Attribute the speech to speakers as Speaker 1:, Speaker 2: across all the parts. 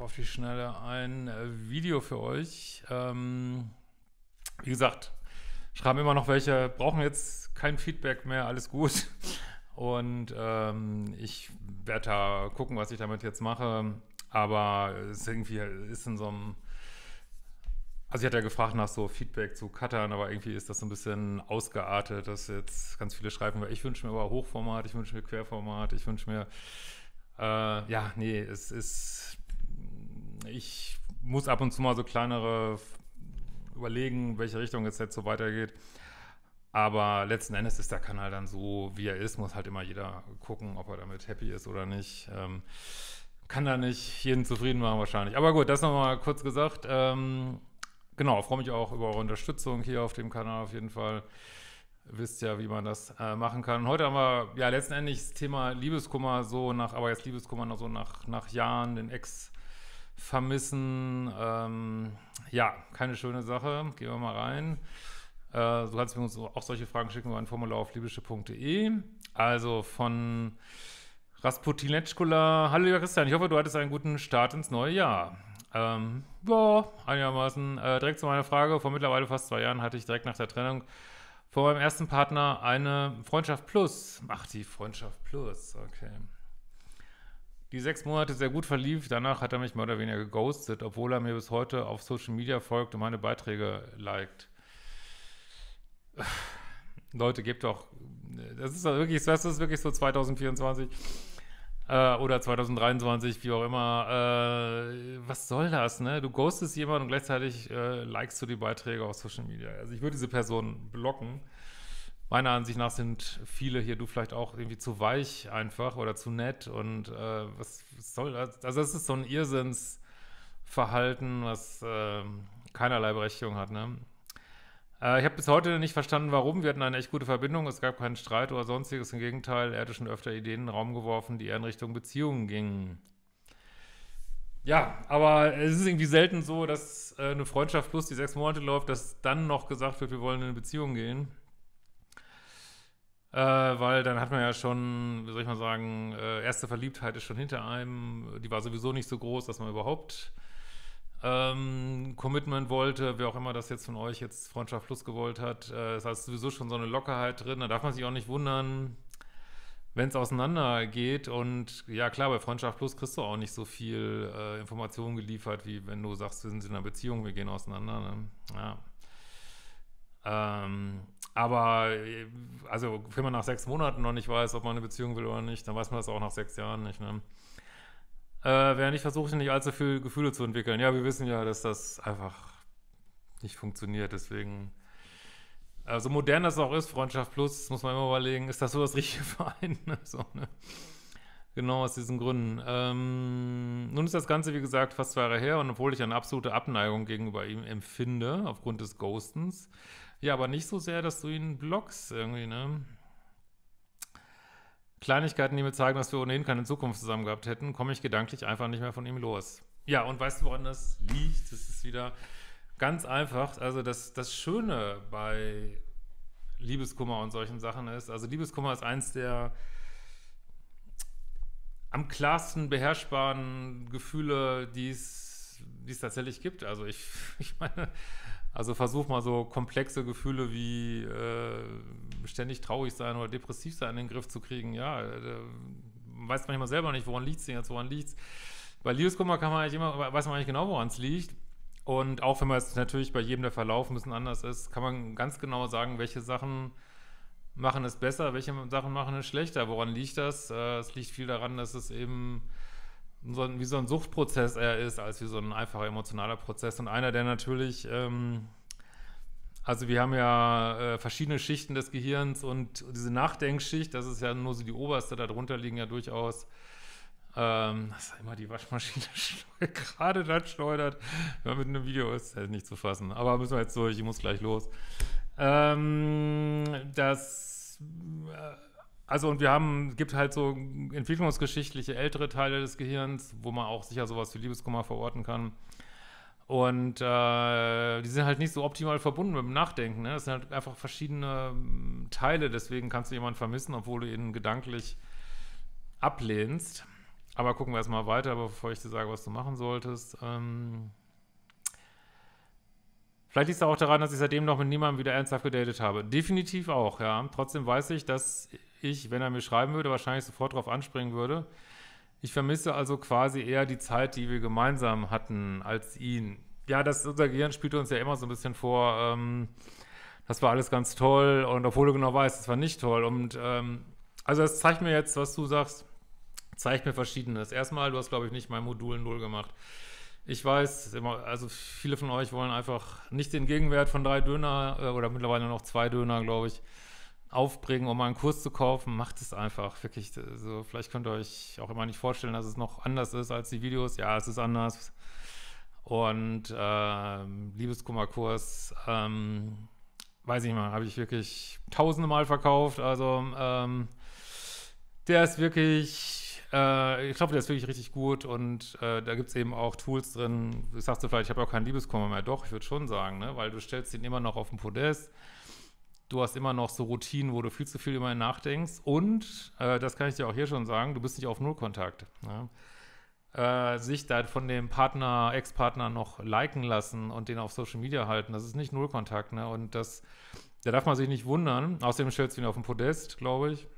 Speaker 1: noch auf die Schnelle ein äh, Video für euch. Ähm, wie gesagt, schreiben immer noch welche, brauchen jetzt kein Feedback mehr, alles gut. Und ähm, ich werde da gucken, was ich damit jetzt mache. Aber es ist irgendwie ist in so einem. Also ich hatte ja gefragt nach so Feedback zu Cuttern, aber irgendwie ist das so ein bisschen ausgeartet, dass jetzt ganz viele schreiben, ich wünsche mir aber Hochformat, ich wünsche mir Querformat, ich wünsche mir, äh, ja, nee, es ist, ich muss ab und zu mal so kleinere überlegen, welche Richtung es jetzt so weitergeht. Aber letzten Endes ist der Kanal dann so, wie er ist, muss halt immer jeder gucken, ob er damit happy ist oder nicht. Ähm, kann da nicht jeden zufrieden machen wahrscheinlich. Aber gut, das nochmal kurz gesagt. Ähm, genau, freue mich auch über eure Unterstützung hier auf dem Kanal auf jeden Fall. Wisst ja, wie man das äh, machen kann. Und heute haben wir ja letzten Endes das Thema Liebeskummer so nach, aber jetzt Liebeskummer noch so nach, nach Jahren, den Ex- vermissen. Ähm, ja, keine schöne Sache. Gehen wir mal rein. Äh, du kannst mir auch solche Fragen schicken über ein Formular auf libysche.de. Also von Rasputin Letschkula. Hallo lieber Christian, ich hoffe, du hattest einen guten Start ins neue Jahr. Ähm, ja, einigermaßen. Äh, direkt zu meiner Frage. Vor mittlerweile fast zwei Jahren hatte ich direkt nach der Trennung vor meinem ersten Partner eine Freundschaft Plus. Ach, die Freundschaft Plus, okay die sechs Monate sehr gut verlief. Danach hat er mich mehr oder weniger geghostet, obwohl er mir bis heute auf Social Media folgt und meine Beiträge liked. Leute, gebt doch. Das ist wirklich, das ist wirklich so 2024 äh, oder 2023, wie auch immer. Äh, was soll das, ne? Du ghostest jemanden und gleichzeitig äh, likest du die Beiträge auf Social Media. Also ich würde diese Person blocken meiner Ansicht nach sind viele hier, du vielleicht auch irgendwie zu weich einfach oder zu nett und äh, was soll das? Also das ist so ein Irrsinnsverhalten, was äh, keinerlei Berechtigung hat, ne? äh, Ich habe bis heute nicht verstanden, warum. Wir hatten eine echt gute Verbindung. Es gab keinen Streit oder sonstiges. Im Gegenteil, er hatte schon öfter Ideen in den Raum geworfen, die eher in Richtung Beziehungen gingen. Ja, aber es ist irgendwie selten so, dass äh, eine Freundschaft plus die sechs Monate läuft, dass dann noch gesagt wird, wir wollen in eine Beziehung gehen. Äh, weil dann hat man ja schon, wie soll ich mal sagen, äh, erste Verliebtheit ist schon hinter einem. Die war sowieso nicht so groß, dass man überhaupt ähm, Commitment wollte, wer auch immer das jetzt von euch jetzt Freundschaft Plus gewollt hat. Äh, das heißt also sowieso schon so eine Lockerheit drin. Da darf man sich auch nicht wundern, wenn es auseinandergeht. Und ja, klar, bei Freundschaft Plus kriegst du auch nicht so viel äh, Informationen geliefert, wie wenn du sagst, wir sind in einer Beziehung, wir gehen auseinander. Ne? Ja. Ähm, aber äh, also, wenn man nach sechs Monaten noch nicht weiß, ob man eine Beziehung will oder nicht, dann weiß man das auch nach sechs Jahren nicht. Ne? Äh, während ich versuche, nicht allzu viele Gefühle zu entwickeln. Ja, wir wissen ja, dass das einfach nicht funktioniert. Deswegen, also modern das auch ist, Freundschaft Plus, muss man immer überlegen, ist das so das richtige Verein? so, ne? Genau aus diesen Gründen. Ähm, nun ist das Ganze, wie gesagt, fast zwei Jahre her und obwohl ich eine absolute Abneigung gegenüber ihm empfinde, aufgrund des Ghostens, ja, aber nicht so sehr, dass du ihn blockst irgendwie, ne? Kleinigkeiten, die mir zeigen, dass wir ohnehin keine Zukunft zusammen gehabt hätten, komme ich gedanklich einfach nicht mehr von ihm los. Ja, und weißt du, woran das liegt? Das ist wieder ganz einfach. Also das, das Schöne bei Liebeskummer und solchen Sachen ist, also Liebeskummer ist eins der am klarsten beherrschbaren Gefühle, die es tatsächlich gibt. Also ich, ich meine, also versuch mal so komplexe Gefühle wie äh, ständig traurig sein oder depressiv sein in den Griff zu kriegen. Ja, äh, weiß manchmal selber nicht, woran liegt es denn jetzt, woran liegt es. Bei Liebeskummer kann man eigentlich immer, weiß man eigentlich genau, woran es liegt. Und auch wenn man es natürlich bei jedem der Verlauf ein bisschen anders ist, kann man ganz genau sagen, welche Sachen machen es besser, welche Sachen machen es schlechter, woran liegt das? Äh, es liegt viel daran, dass es eben so ein, wie so ein Suchtprozess eher ist, als wie so ein einfacher emotionaler Prozess. Und einer, der natürlich, ähm, also wir haben ja äh, verschiedene Schichten des Gehirns und diese Nachdenkschicht, das ist ja nur so die oberste, darunter liegen ja durchaus, ähm, dass immer die Waschmaschine gerade dann schleudert. Wenn man mit einem Video ist, halt nicht zu fassen. Aber müssen wir jetzt durch, ich muss gleich los. Ähm, das. Äh, also und wir haben, es gibt halt so entwicklungsgeschichtliche ältere Teile des Gehirns, wo man auch sicher sowas wie Liebeskummer verorten kann. Und äh, die sind halt nicht so optimal verbunden mit dem Nachdenken. Ne? Das sind halt einfach verschiedene hm, Teile, deswegen kannst du jemanden vermissen, obwohl du ihn gedanklich ablehnst. Aber gucken wir erstmal weiter, aber bevor ich dir sage, was du machen solltest. Ähm Vielleicht liegt es auch daran, dass ich seitdem noch mit niemandem wieder ernsthaft gedatet habe. Definitiv auch, ja. Trotzdem weiß ich, dass ich, wenn er mir schreiben würde, wahrscheinlich sofort darauf anspringen würde. Ich vermisse also quasi eher die Zeit, die wir gemeinsam hatten, als ihn. Ja, das, unser Gehirn spielte uns ja immer so ein bisschen vor, ähm, das war alles ganz toll und obwohl du genau weißt, das war nicht toll. Und ähm, also das zeigt mir jetzt, was du sagst, zeigt mir Verschiedenes. Erstmal, du hast, glaube ich, nicht mein Modul null gemacht. Ich weiß, also viele von euch wollen einfach nicht den Gegenwert von drei Döner äh, oder mittlerweile noch zwei Döner, glaube ich, aufbringen, um einen Kurs zu kaufen, macht es einfach. Wirklich, so, vielleicht könnt ihr euch auch immer nicht vorstellen, dass es noch anders ist als die Videos. Ja, es ist anders. Und äh, Liebeskummerkurs, ähm, weiß ich mal, habe ich wirklich tausende Mal verkauft. Also ähm, der ist wirklich, äh, ich glaube, der ist wirklich richtig gut und äh, da gibt es eben auch Tools drin. Du sagst du vielleicht, ich habe auch keinen Liebeskummer mehr. Doch, ich würde schon sagen, ne? weil du stellst ihn immer noch auf den Podest du hast immer noch so Routinen, wo du viel zu viel über nachdenkst. Und, äh, das kann ich dir auch hier schon sagen, du bist nicht auf Nullkontakt. Ne? Äh, sich da von dem Partner, Ex-Partner noch liken lassen und den auf Social Media halten, das ist nicht Nullkontakt. Ne? Und das, da darf man sich nicht wundern. Außerdem stellst du ihn auf den Podest, glaube ich.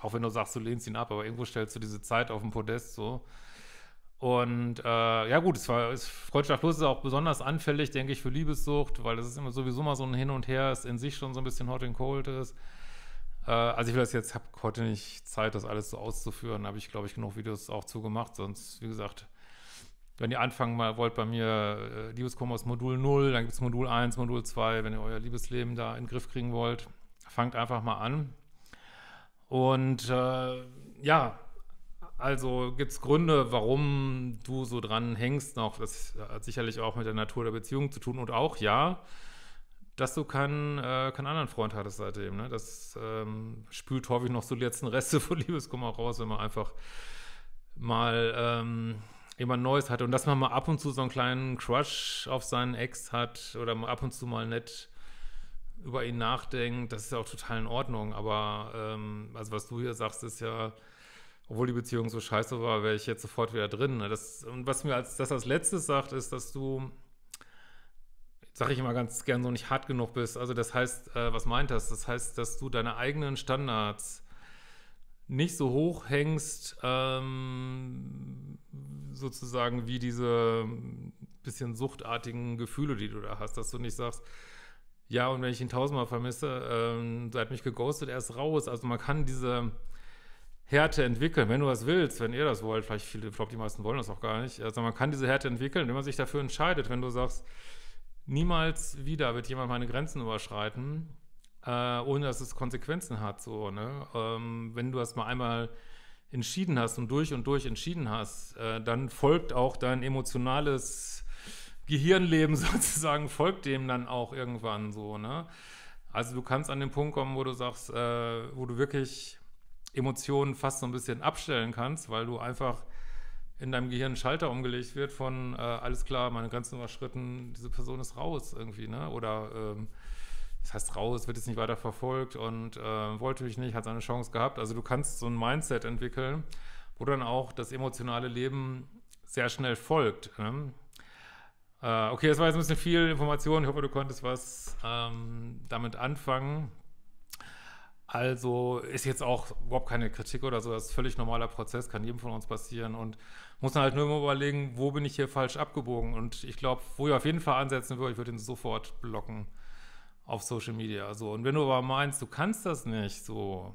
Speaker 1: Auch wenn du sagst, du lehnst ihn ab, aber irgendwo stellst du diese Zeit auf den Podest so. Und äh, ja gut, es war es, Freundschaft Plus ist auch besonders anfällig, denke ich, für Liebessucht, weil das ist immer sowieso mal so ein Hin und Her, ist in sich schon so ein bisschen hot and cold ist. Äh, also ich will das jetzt, habe heute nicht Zeit, das alles so auszuführen. Da habe ich, glaube ich, genug Videos auch zugemacht. Sonst, wie gesagt, wenn ihr anfangen mal wollt bei mir, äh, Liebeskummer Modul 0, dann gibt es Modul 1, Modul 2, wenn ihr euer Liebesleben da in den Griff kriegen wollt, fangt einfach mal an. Und äh, ja, also gibt es Gründe, warum du so dran hängst noch? Das hat sicherlich auch mit der Natur der Beziehung zu tun und auch, ja, dass du keinen, äh, keinen anderen Freund hattest seitdem. Ne? Das ähm, spült häufig noch so die letzten Reste von Liebeskummer raus, wenn man einfach mal ähm, jemand Neues hatte. Und dass man mal ab und zu so einen kleinen Crush auf seinen Ex hat oder mal ab und zu mal nett über ihn nachdenkt, das ist ja auch total in Ordnung. Aber ähm, also was du hier sagst, ist ja obwohl die Beziehung so scheiße war, wäre ich jetzt sofort wieder drin. Ne? Das, und was mir als das als letztes sagt, ist, dass du, sag ich immer ganz gern so, nicht hart genug bist. Also das heißt, äh, was meint das? Das heißt, dass du deine eigenen Standards nicht so hoch hängst, ähm, sozusagen wie diese bisschen suchtartigen Gefühle, die du da hast, dass du nicht sagst, ja, und wenn ich ihn tausendmal vermisse, ähm, so hat mich geghostet, er ist raus. Also man kann diese Härte entwickeln, wenn du das willst, wenn ihr das wollt. Vielleicht viele, ich glaube, die meisten wollen das auch gar nicht. Also man kann diese Härte entwickeln, wenn man sich dafür entscheidet, wenn du sagst, niemals wieder wird jemand meine Grenzen überschreiten, äh, ohne dass es Konsequenzen hat. So, ne? Ähm, wenn du das mal einmal entschieden hast und durch und durch entschieden hast, äh, dann folgt auch dein emotionales Gehirnleben sozusagen, folgt dem dann auch irgendwann so, ne? Also du kannst an den Punkt kommen, wo du sagst, äh, wo du wirklich Emotionen fast so ein bisschen abstellen kannst, weil du einfach in deinem Gehirn ein Schalter umgelegt wird von äh, alles klar, meine Grenzen überschritten, diese Person ist raus irgendwie, ne? Oder ähm, das heißt raus, wird jetzt nicht weiter verfolgt und äh, wollte mich nicht, hat seine Chance gehabt. Also du kannst so ein Mindset entwickeln, wo dann auch das emotionale Leben sehr schnell folgt. Ne? Äh, okay, das war jetzt ein bisschen viel Information. Ich hoffe, du konntest was ähm, damit anfangen. Also ist jetzt auch überhaupt keine Kritik oder so, das ist völlig normaler Prozess, kann jedem von uns passieren und muss dann halt nur immer überlegen, wo bin ich hier falsch abgebogen und ich glaube, wo ich auf jeden Fall ansetzen würde, ich würde ihn sofort blocken auf Social Media. So und wenn du aber meinst, du kannst das nicht, so,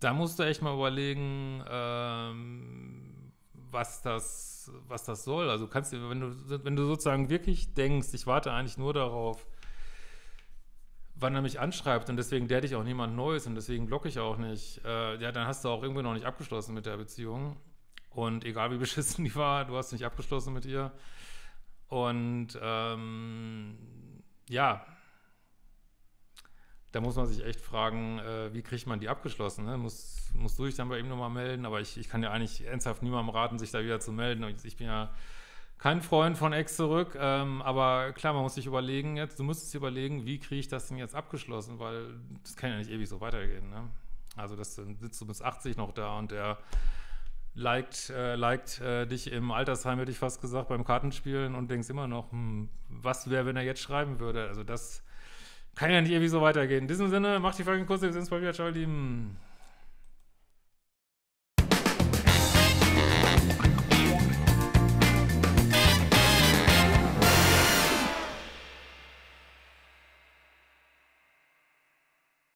Speaker 1: dann musst du echt mal überlegen, ähm, was das, was das soll. Also kannst du, wenn du, wenn du sozusagen wirklich denkst, ich warte eigentlich nur darauf wann er mich anschreibt und deswegen date ich auch niemand Neues und deswegen blocke ich auch nicht, äh, ja, dann hast du auch irgendwie noch nicht abgeschlossen mit der Beziehung. Und egal wie beschissen die war, du hast nicht abgeschlossen mit ihr. Und ähm, ja, da muss man sich echt fragen, äh, wie kriegt man die abgeschlossen? Ne? Muss, musst du dich dann bei ihm nochmal melden? Aber ich, ich kann ja eigentlich ernsthaft niemandem raten, sich da wieder zu melden. Ich bin ja kein Freund von Ex zurück, ähm, aber klar, man muss sich überlegen jetzt, du musstest überlegen, wie kriege ich das denn jetzt abgeschlossen, weil das kann ja nicht ewig so weitergehen. Ne? Also das, sitzt du bis 80 noch da und der liked, äh, liked äh, dich im Altersheim, hätte ich fast gesagt, beim Kartenspielen und denkst immer noch, hm, was wäre, wenn er jetzt schreiben würde? Also das kann ja nicht ewig so weitergehen. In diesem Sinne, macht die Folge kurz, wir sehen uns bald wieder, ciao, lieben.